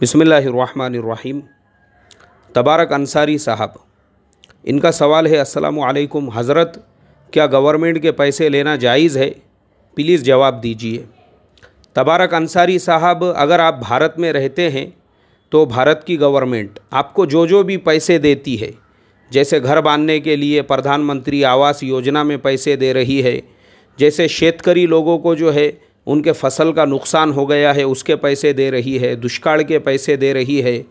बिसमीम तबारक अंसारी साहब इनका सवाल है अस्सलाम वालेकुम हज़रत क्या गवर्नमेंट के पैसे लेना जायज़ है प्लीज़ जवाब दीजिए तबारक अंसारी साहब अगर आप भारत में रहते हैं तो भारत की गवर्नमेंट आपको जो जो भी पैसे देती है जैसे घर बांधने के लिए प्रधानमंत्री आवास योजना में पैसे दे रही है जैसे शेतकारी लोगों को जो है उनके फसल का नुकसान हो गया है उसके पैसे दे रही है दुष्काल के पैसे दे रही है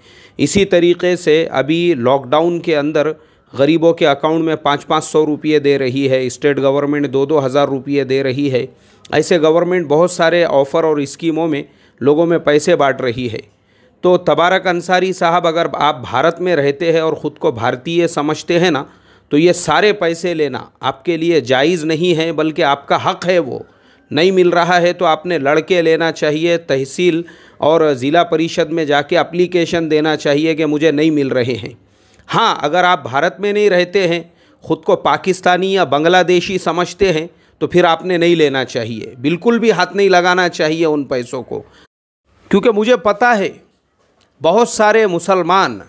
इसी तरीके से अभी लॉकडाउन के अंदर गरीबों के अकाउंट में पाँच पाँच सौ रुपये दे रही है स्टेट गवर्नमेंट दो दो हज़ार रुपये दे रही है ऐसे गवर्नमेंट बहुत सारे ऑफ़र और स्कीमों में लोगों में पैसे बांट रही है तो तबारक अंसारी साहब अगर आप भारत में रहते हैं और ख़ुद को भारतीय समझते हैं ना तो ये सारे पैसे लेना आपके लिए जायज़ नहीं है बल्कि आपका हक़ है वो नहीं मिल रहा है तो आपने लड़के लेना चाहिए तहसील और ज़िला परिषद में जाके अप्लीकेशन देना चाहिए कि मुझे नहीं मिल रहे हैं हाँ अगर आप भारत में नहीं रहते हैं ख़ुद को पाकिस्तानी या बांग्लादेशी समझते हैं तो फिर आपने नहीं लेना चाहिए बिल्कुल भी हाथ नहीं लगाना चाहिए उन पैसों को क्योंकि मुझे पता है बहुत सारे मुसलमान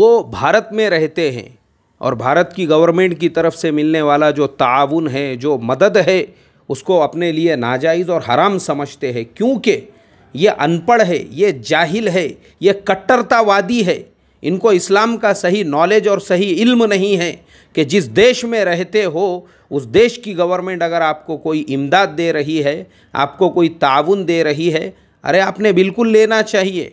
वो भारत में रहते हैं और भारत की गवर्नमेंट की तरफ से मिलने वाला जो ताउन है जो मदद है उसको अपने लिए नाजायज़ और हराम समझते हैं क्योंकि ये अनपढ़ है ये जाहिल है ये कट्टरतावादी है इनको इस्लाम का सही नॉलेज और सही इल्म नहीं है कि जिस देश में रहते हो उस देश की गवर्नमेंट अगर आपको कोई इमदाद दे रही है आपको कोई ताउन दे रही है अरे आपने बिल्कुल लेना चाहिए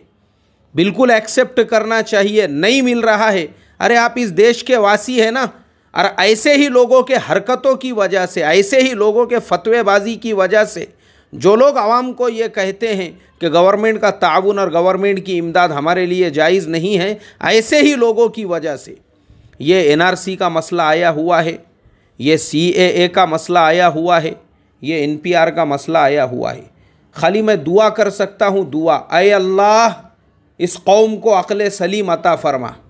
बिल्कुल एक्सेप्ट करना चाहिए नहीं मिल रहा है अरे आप इस देश के वासी हैं ना और ऐसे ही लोगों के हरकतों की वजह से ऐसे ही लोगों के फतवेबाजी की वजह से जो लोग आवाम को ये कहते हैं कि गवर्नमेंट का ताउन और गवर्नमेंट की इमदाद हमारे लिए जायज़ नहीं है ऐसे ही लोगों की वजह से ये एनआरसी का मसला आया हुआ है ये सीएए का मसला आया हुआ है ये एनपीआर का मसला आया हुआ है खाली मैं दुआ कर सकता हूँ दुआ अय अल्लाह इस कौम को अकल सलीम अता फरमा